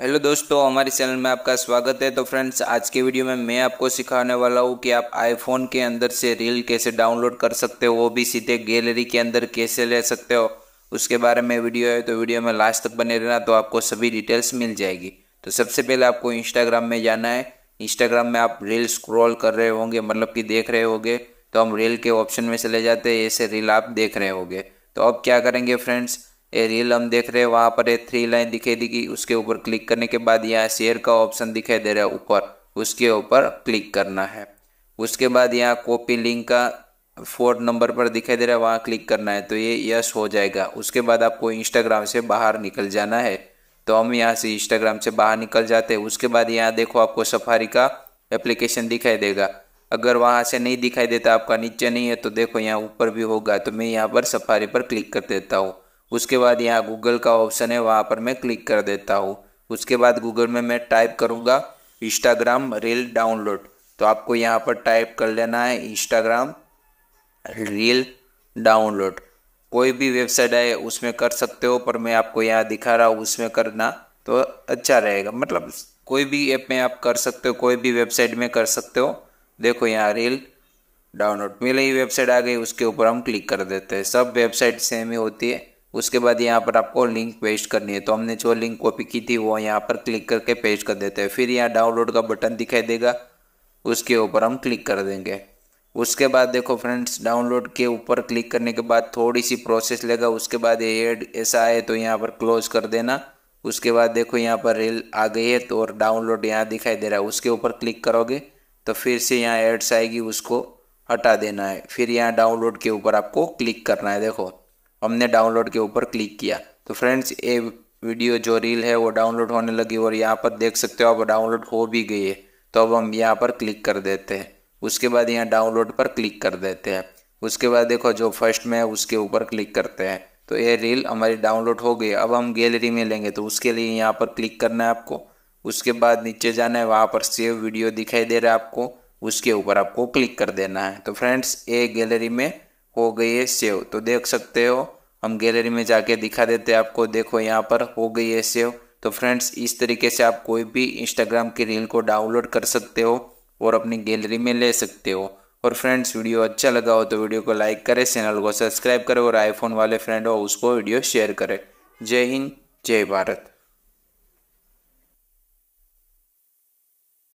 hello दोस्तों हमारे channel में आपका स्वागत है तो फ्रेंड्स आज के वीडियो में मैं आपको सिखाने वाला हूँ कि आप आईफोन के अंदर से रील कैसे डाउनलोड कर सकते हो वो भी सीधे गैलरी के अंदर कैसे ले सकते हो उसके बारे में वीडियो है तो वीडियो में लास्ट तक बने रहना तो आपको सभी डिटेल्स मिल जाएगी तो सबसे पहले आपको इंस्टाग्राम में जाना है इंस्टाग्राम में आप रील स्क्रॉल कर रहे होंगे मतलब कि देख रहे होंगे तो हम रील के ऑप्शन में चले जाते हैं ऐसे रील आप देख रहे होंगे तो अब क्या करेंगे फ्रेंड्स ये रील हम देख रहे हैं वहाँ पर ये थ्री लाइन दिखाई देगी उसके ऊपर क्लिक करने के बाद यहाँ शेयर का ऑप्शन दिखाई दे रहा है ऊपर उसके ऊपर क्लिक करना है उसके बाद यहाँ कॉपी लिंक का फोर नंबर पर दिखाई दे रहा है वहाँ क्लिक करना है तो ये यस हो जाएगा उसके बाद आपको इंस्टाग्राम से बाहर निकल जाना है तो हम यहाँ से इंस्टाग्राम से बाहर निकल जाते हैं उसके बाद यहाँ देखो आपको सफारी का एप्लीकेशन दिखाई देगा अगर वहाँ से नहीं दिखाई देता आपका नीचे नहीं है तो देखो यहाँ ऊपर भी होगा तो मैं यहाँ पर सफारी पर क्लिक कर देता हूँ उसके बाद यहाँ गूगल का ऑप्शन है वहाँ पर मैं क्लिक कर देता हूँ उसके बाद गूगल में मैं टाइप करूँगा इंस्टाग्राम रील डाउनलोड तो आपको यहाँ पर टाइप कर लेना है इंस्टाग्राम रील डाउनलोड कोई भी वेबसाइट है उसमें कर सकते हो पर मैं आपको यहाँ दिखा रहा हूँ उसमें करना तो अच्छा रहेगा मतलब कोई भी ऐप में आप कर सकते हो कोई भी वेबसाइट में कर सकते हो देखो यहाँ रील डाउनलोड मेरे ही वेबसाइट आ गई उसके ऊपर हम क्लिक कर देते हैं सब वेबसाइट सेम ही होती है उसके बाद यहाँ पर आपको लिंक पेस्ट करनी है तो हमने जो लिंक कॉपी की थी वो यहाँ पर क्लिक करके पेस्ट कर देते हैं फिर यहाँ डाउनलोड का बटन दिखाई देगा उसके ऊपर हम क्लिक कर देंगे उसके बाद देखो फ्रेंड्स डाउनलोड के ऊपर क्लिक करने के बाद थोड़ी सी प्रोसेस लेगा उसके बाद ये एड ऐसा आए तो यहाँ पर क्लोज कर देना उसके बाद देखो यहाँ पर रील आ गई है तो और डाउनलोड यहाँ दिखाई दे रहा है उसके ऊपर क्लिक करोगे तो फिर से यहाँ एड्स आएगी उसको हटा देना है फिर यहाँ डाउनलोड के ऊपर आपको क्लिक करना है देखो हमने डाउनलोड के ऊपर क्लिक किया तो फ्रेंड्स ये वीडियो जो रील है वो डाउनलोड होने लगी और यहाँ पर देख सकते हो अब डाउनलोड हो भी गई है तो अब हम यहाँ पर क्लिक कर देते हैं उसके बाद यहाँ डाउनलोड पर क्लिक कर देते हैं उसके बाद देखो जो फर्स्ट में है उसके ऊपर क्लिक करते हैं तो ये रील हमारी डाउनलोड हो गई अब हम गैलरी में लेंगे तो उसके लिए यहाँ पर क्लिक करना है आपको उसके बाद नीचे जाना है वहाँ पर सेव वीडियो दिखाई दे रहा है आपको उसके ऊपर आपको क्लिक कर देना है तो फ्रेंड्स ये गैलरी में हो गई है सेव तो देख सकते हो हम गैलरी में जाके दिखा देते हैं आपको देखो यहाँ पर हो गई है सेव तो फ्रेंड्स इस तरीके से आप कोई भी इंस्टाग्राम की रील को डाउनलोड कर सकते हो और अपनी गैलरी में ले सकते हो और फ्रेंड्स वीडियो अच्छा लगा हो तो वीडियो को लाइक करें चैनल को सब्सक्राइब करें और आईफोन वाले फ्रेंड हो उसको वीडियो शेयर करें जय हिंद जय भारत